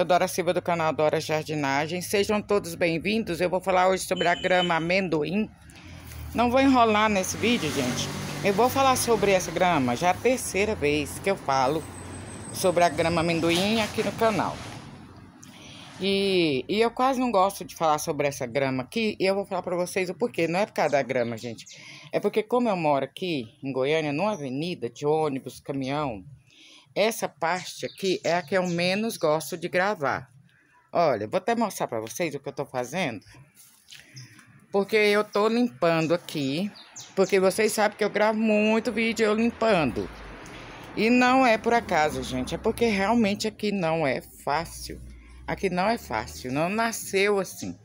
Sou Dora Silva do canal Dora Jardinagem. Sejam todos bem-vindos. Eu vou falar hoje sobre a grama amendoim. Não vou enrolar nesse vídeo, gente. Eu vou falar sobre essa grama. Já é a terceira vez que eu falo sobre a grama amendoim aqui no canal. E, e eu quase não gosto de falar sobre essa grama aqui. E eu vou falar para vocês o porquê. Não é por causa da grama, gente. É porque como eu moro aqui em Goiânia, numa avenida de ônibus, caminhão... Essa parte aqui é a que eu menos gosto de gravar. Olha, vou até mostrar para vocês o que eu tô fazendo. Porque eu tô limpando aqui. Porque vocês sabem que eu gravo muito vídeo eu limpando. E não é por acaso, gente. É porque realmente aqui não é fácil. Aqui não é fácil. Não nasceu assim.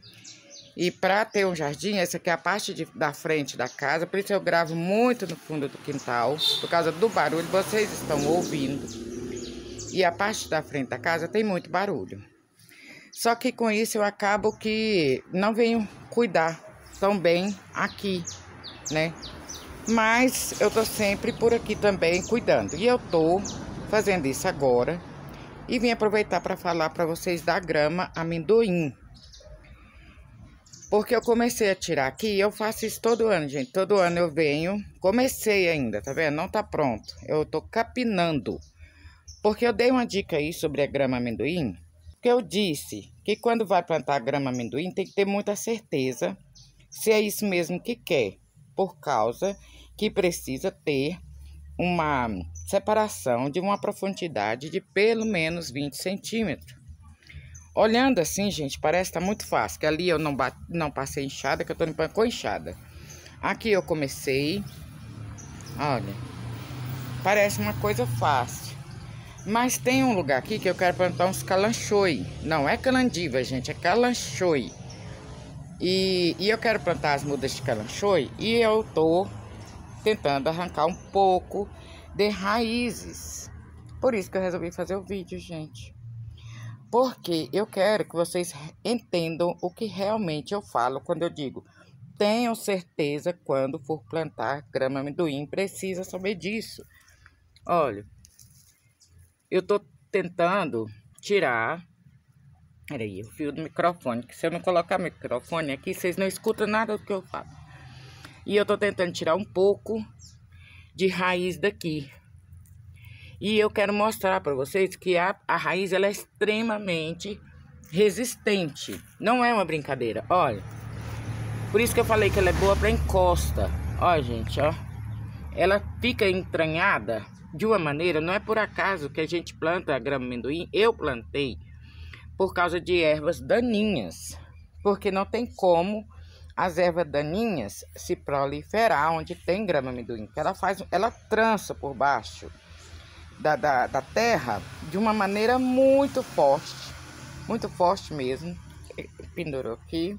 E para ter um jardim, essa aqui é a parte de, da frente da casa, por isso eu gravo muito no fundo do quintal, por causa do barulho, vocês estão ouvindo. E a parte da frente da casa tem muito barulho. Só que com isso eu acabo que não venho cuidar tão bem aqui, né? Mas eu tô sempre por aqui também cuidando. E eu tô fazendo isso agora e vim aproveitar para falar para vocês da grama amendoim. Porque eu comecei a tirar aqui eu faço isso todo ano, gente. Todo ano eu venho. Comecei ainda, tá vendo? Não tá pronto. Eu tô capinando. Porque eu dei uma dica aí sobre a grama amendoim. Que eu disse que quando vai plantar a grama amendoim tem que ter muita certeza se é isso mesmo que quer. Por causa que precisa ter uma separação de uma profundidade de pelo menos 20 centímetros. Olhando assim, gente, parece que tá muito fácil. Que ali eu não, bate, não passei inchada, que eu tô limpando com enxada. Aqui eu comecei. Olha. Parece uma coisa fácil. Mas tem um lugar aqui que eu quero plantar uns calanchoi. Não é calandiva, gente, é calanchoi. E, e eu quero plantar as mudas de calanchoi e eu tô tentando arrancar um pouco de raízes. Por isso que eu resolvi fazer o vídeo, gente porque eu quero que vocês entendam o que realmente eu falo quando eu digo. Tenham certeza quando for plantar grama amendoim, precisa saber disso. Olha, eu tô tentando tirar. Peraí, o fio do microfone, que se eu não colocar microfone aqui, vocês não escutam nada do que eu falo. E eu tô tentando tirar um pouco de raiz daqui, e eu quero mostrar para vocês que a, a raiz ela é extremamente resistente. Não é uma brincadeira, olha. Por isso que eu falei que ela é boa para encosta. Ó, gente, ó. Ela fica entranhada de uma maneira, não é por acaso que a gente planta a grama amendoim, eu plantei por causa de ervas daninhas, porque não tem como as ervas daninhas se proliferar onde tem grama amendoim, ela faz, ela trança por baixo da, da, da terra de uma maneira muito forte, muito forte mesmo. Pendurou aqui.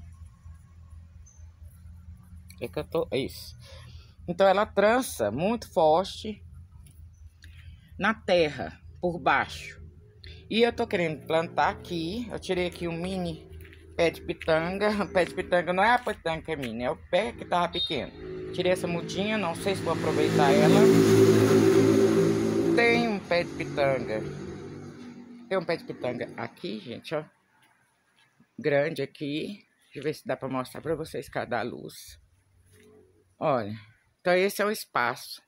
É que eu tô. É isso. Então ela trança muito forte na terra, por baixo. E eu tô querendo plantar aqui. Eu tirei aqui um mini pé de pitanga. O pé de pitanga não é a pitanga que é mini, é o pé que tava pequeno. Tirei essa mudinha, não sei se vou aproveitar ela tem um pé de pitanga. Tem um pé de pitanga aqui, gente, ó. Grande aqui. Deixa eu ver se dá pra mostrar pra vocês cada luz. Olha. Então, esse é o espaço.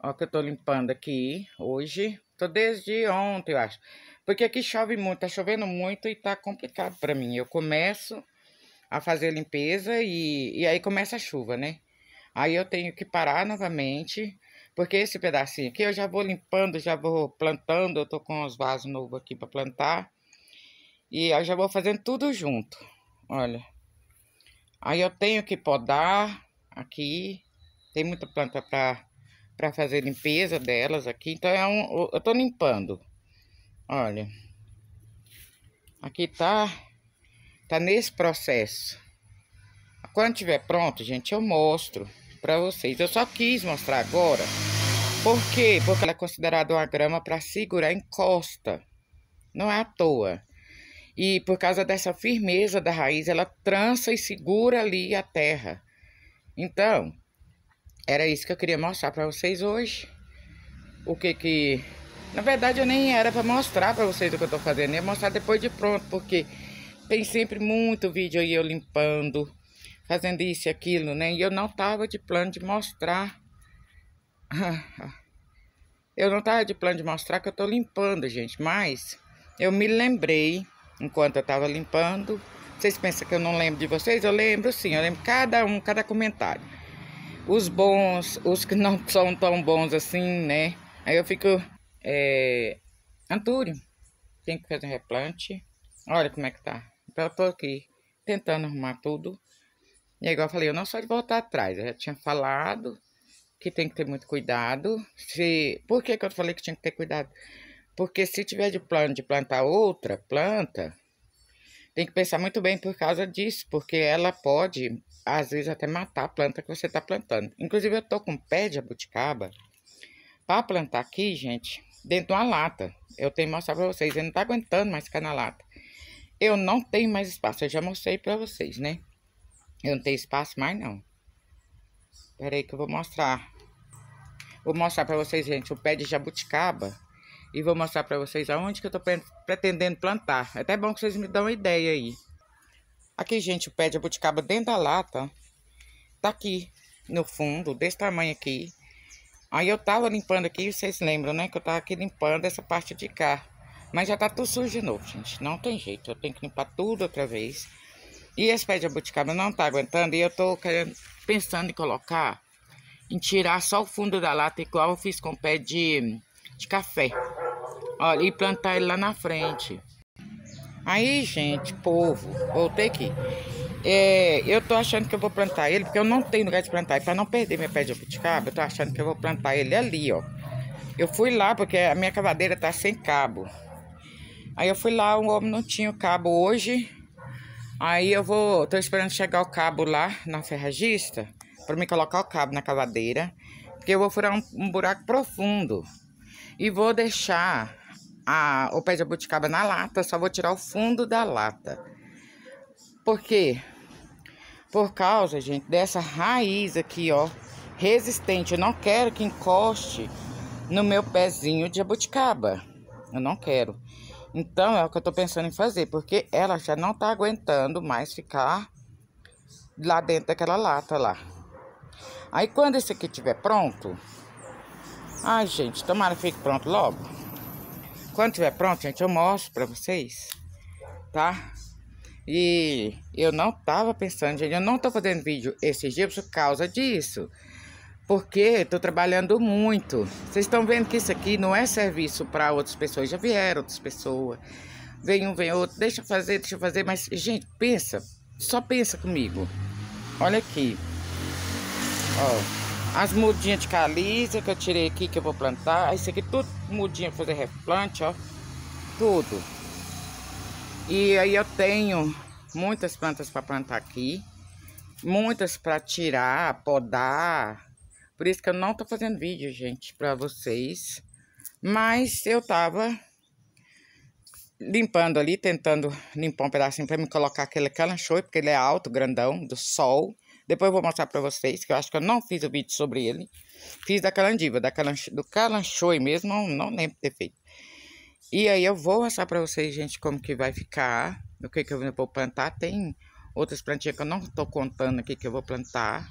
Ó, que eu tô limpando aqui hoje. Tô desde ontem, eu acho. Porque aqui chove muito, tá chovendo muito e tá complicado pra mim. Eu começo a fazer a limpeza e, e aí começa a chuva, né? Aí eu tenho que parar novamente porque esse pedacinho aqui eu já vou limpando, já vou plantando. Eu tô com os vasos novos aqui para plantar. E eu já vou fazendo tudo junto. Olha. Aí eu tenho que podar aqui. Tem muita planta para para fazer limpeza delas aqui. Então é um, eu tô limpando. Olha. Aqui tá tá nesse processo. Quando tiver pronto, gente, eu mostro para vocês. Eu só quis mostrar agora. Por quê? Porque ela é considerada uma grama para segurar encosta. Não é à toa. E por causa dessa firmeza da raiz, ela trança e segura ali a terra. Então, era isso que eu queria mostrar para vocês hoje. O que que... Na verdade, eu nem era para mostrar para vocês o que eu estou fazendo. Eu ia mostrar depois de pronto, porque tem sempre muito vídeo aí eu limpando, fazendo isso e aquilo, né? E eu não estava de plano de mostrar. eu não estava de plano de mostrar que eu estou limpando, gente, mas eu me lembrei enquanto eu estava limpando. Vocês pensam que eu não lembro de vocês? Eu lembro sim, eu lembro cada um, cada comentário. Os bons, os que não são tão bons assim, né? Aí eu fico. É... Antúrio, tem que fazer replante. Olha como é que tá. Então eu tô aqui tentando arrumar tudo. E é igual eu falei, eu não sou de voltar atrás, eu já tinha falado que tem que ter muito cuidado. Se, por que, que eu falei que tinha que ter cuidado? Porque se tiver de plano de plantar outra planta, tem que pensar muito bem por causa disso, porque ela pode, às vezes, até matar a planta que você está plantando. Inclusive, eu estou com pé de abuticaba para plantar aqui, gente, dentro de uma lata. Eu tenho que mostrar para vocês, eu não está aguentando mais ficar na lata. Eu não tenho mais espaço, eu já mostrei para vocês, né? Eu não tenho espaço mais, não. Pera aí que eu vou mostrar. Vou mostrar pra vocês, gente, o pé de jabuticaba. E vou mostrar pra vocês aonde que eu tô pretendendo plantar. É até bom que vocês me dão uma ideia aí. Aqui, gente, o pé de jabuticaba dentro da lata. Tá aqui, no fundo, desse tamanho aqui. Aí eu tava limpando aqui, vocês lembram, né? Que eu tava aqui limpando essa parte de cá. Mas já tá tudo sujo de novo, gente. Não tem jeito, eu tenho que limpar tudo outra vez. E esse pé de abuticaba não tá aguentando e eu tô querendo, pensando em colocar, em tirar só o fundo da lata, igual eu fiz com o pé de, de café. Olha, e plantar ele lá na frente. Aí, gente, povo, voltei aqui. É, eu tô achando que eu vou plantar ele, porque eu não tenho lugar de plantar. E pra não perder meu pé de abuticaba, eu tô achando que eu vou plantar ele ali, ó. Eu fui lá porque a minha cavadeira tá sem cabo. Aí eu fui lá, o homem não tinha o cabo hoje. Aí eu vou, tô esperando chegar o cabo lá na ferragista para me colocar o cabo na cavadeira, porque eu vou furar um, um buraco profundo e vou deixar a, o pé de abuticaba na lata, só vou tirar o fundo da lata. Por quê? Por causa, gente, dessa raiz aqui, ó, resistente. Eu não quero que encoste no meu pezinho de abuticaba. Eu não quero. Então é o que eu tô pensando em fazer, porque ela já não tá aguentando mais ficar lá dentro daquela lata lá. Aí quando esse aqui tiver pronto, ai gente, tomara que fique pronto logo. Quando tiver pronto, gente, eu mostro pra vocês, tá? E eu não tava pensando, gente, eu não tô fazendo vídeo esses dias por causa disso porque estou trabalhando muito. Vocês estão vendo que isso aqui não é serviço para outras pessoas, já vieram outras pessoas. Vem um, vem outro, deixa eu fazer, deixa eu fazer, mas gente, pensa, só pensa comigo. Olha aqui. Ó, as mudinhas de caliza que eu tirei aqui que eu vou plantar, isso aqui tudo mudinha fazer replante, ó. Tudo. E aí eu tenho muitas plantas para plantar aqui, muitas para tirar, podar, por isso que eu não tô fazendo vídeo, gente, pra vocês. Mas eu tava limpando ali, tentando limpar um pedacinho pra me colocar aquele calanchoe, porque ele é alto, grandão, do sol. Depois eu vou mostrar pra vocês, que eu acho que eu não fiz o vídeo sobre ele. Fiz da calandiva, da calancho, do calanchoe mesmo, não, não lembro de ter feito. E aí eu vou mostrar pra vocês, gente, como que vai ficar, o que que eu vou plantar. Tem outras plantinhas que eu não estou contando aqui que eu vou plantar.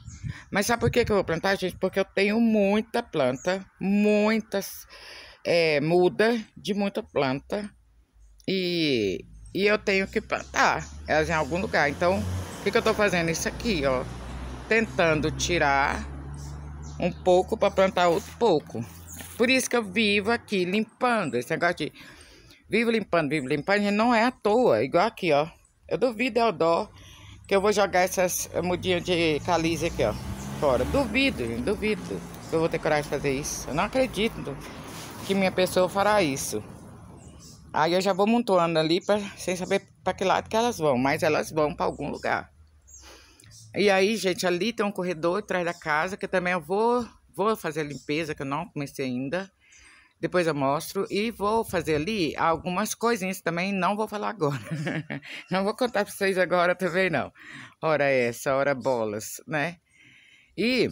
Mas sabe por que, que eu vou plantar, gente? Porque eu tenho muita planta, muitas é, muda de muita planta e, e eu tenho que plantar elas em algum lugar. Então, o que, que eu estou fazendo? Isso aqui, ó, tentando tirar um pouco para plantar outro pouco. Por isso que eu vivo aqui limpando esse negócio de vivo limpando, vivo limpando, não é à toa, igual aqui, ó. Eu duvido, Eldor, que eu vou jogar essas mudinhas de calize aqui, ó, fora. Duvido, duvido que eu vou ter coragem de fazer isso. Eu não acredito que minha pessoa fará isso. Aí eu já vou montando ali pra, sem saber para que lado que elas vão, mas elas vão para algum lugar. E aí, gente, ali tem um corredor atrás da casa que também eu vou, vou fazer a limpeza, que eu não comecei ainda. Depois eu mostro e vou fazer ali algumas coisinhas também, não vou falar agora. não vou contar para vocês agora também não. Hora essa, hora bolas, né? E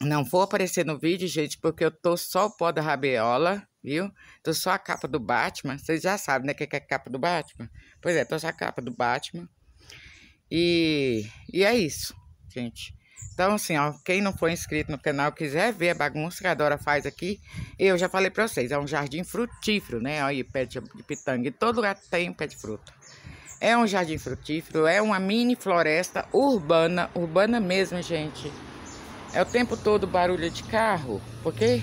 não vou aparecer no vídeo, gente, porque eu tô só o pó da rabiola, viu? Tô só a capa do Batman. Vocês já sabem, né, que é a capa do Batman? Pois é, tô só a capa do Batman. E, e é isso, gente. Então, assim, ó, quem não for inscrito no canal, quiser ver a bagunça que a Dora faz aqui, eu já falei pra vocês, é um jardim frutífero, né? aí, pé de, de todo lugar tem um pé de fruta. É um jardim frutífero, é uma mini floresta urbana, urbana mesmo, gente. É o tempo todo barulho de carro, porque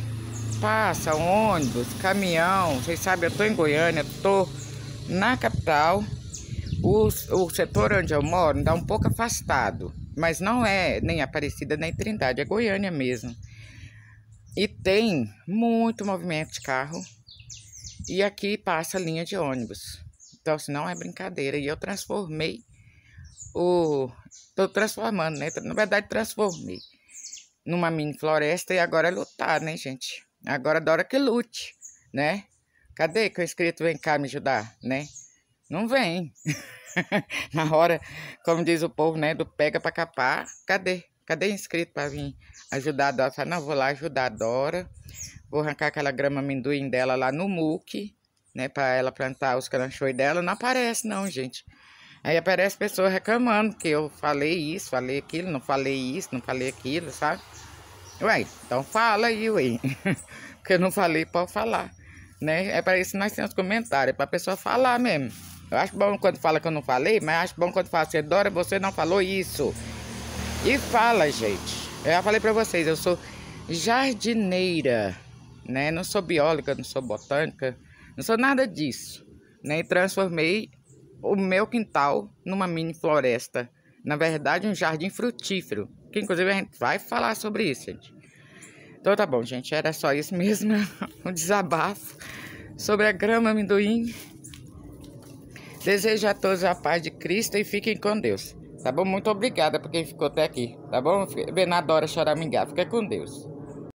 passa ônibus, caminhão, vocês sabem, eu tô em Goiânia, tô na capital, o, o setor onde eu moro dá um pouco afastado mas não é nem Aparecida nem Trindade, é Goiânia mesmo. E tem muito movimento de carro e aqui passa linha de ônibus. Então, se assim, não é brincadeira. E eu transformei o. Tô transformando, né? Na verdade, transformei numa mini floresta e agora é lutar, né, gente? Agora, da hora que lute, né? Cadê que o inscrito vem cá me ajudar, né? Não vem. Na hora, como diz o povo, né? Do pega pra capar, cadê? Cadê inscrito pra vir ajudar a Dora? não, vou lá ajudar a Dora. Vou arrancar aquela grama amendoim dela lá no muque, né? Pra ela plantar os caranchões dela. Não aparece, não, gente. Aí aparece pessoa reclamando que eu falei isso, falei aquilo, não falei isso, não falei aquilo, sabe? Ué, então fala aí, ué. Porque eu não falei, pode falar. Né? É para isso que nós temos comentários, é para a pessoa falar mesmo. Eu acho bom quando fala que eu não falei, mas acho bom quando fala assim, Dora, você não falou isso. E fala, gente. Eu já falei pra vocês, eu sou jardineira, né? Não sou bióloga, não sou botânica, não sou nada disso. Né? transformei o meu quintal numa mini floresta. Na verdade, um jardim frutífero. Que inclusive a gente vai falar sobre isso, gente. Então tá bom, gente. Era só isso mesmo. um desabafo sobre a grama amendoim. Desejo a todos a paz de Cristo e fiquem com Deus. Tá bom? Muito obrigada por quem ficou até aqui. Tá bom? Bernadora choramingar. Fica com Deus.